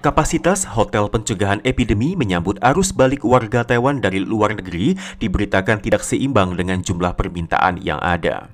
Kapasitas Hotel Pencegahan Epidemi menyambut arus balik warga Taiwan dari luar negeri diberitakan tidak seimbang dengan jumlah permintaan yang ada.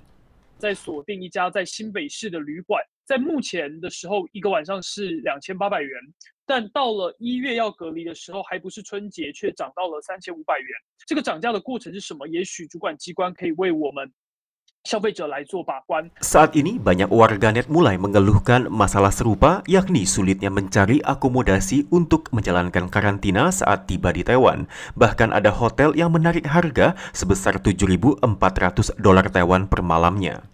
Saat ini banyak warganet mulai mengeluhkan masalah serupa yakni sulitnya mencari akomodasi untuk menjalankan karantina saat tiba di Taiwan. Bahkan ada hotel yang menarik harga sebesar 7.400 dolar Taiwan per malamnya.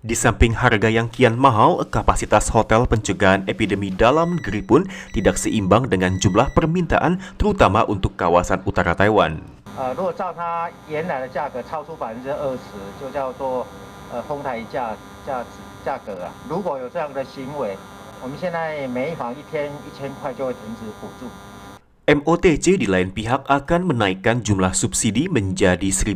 Di samping harga yang kian mahal, kapasitas hotel pencegahan epidemi dalam negeri pun tidak seimbang dengan jumlah permintaan terutama untuk kawasan utara Taiwan. 呃，如果照它原来的价格超出百分之二十，就叫做呃哄抬价价价格啊。如果有这样的行为，我们现在每一房一天一千块就会停止补助。MOTC di lain pihak akan menaikkan jumlah subsidi menjadi 1.500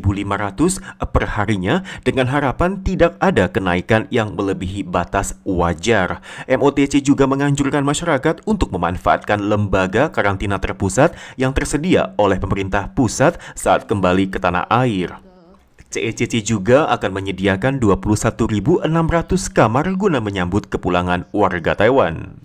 per harinya dengan harapan tidak ada kenaikan yang melebihi batas wajar. MOTC juga menganjurkan masyarakat untuk memanfaatkan lembaga karantina terpusat yang tersedia oleh pemerintah pusat saat kembali ke tanah air. CECC e juga akan menyediakan 21.600 kamar guna menyambut kepulangan warga Taiwan.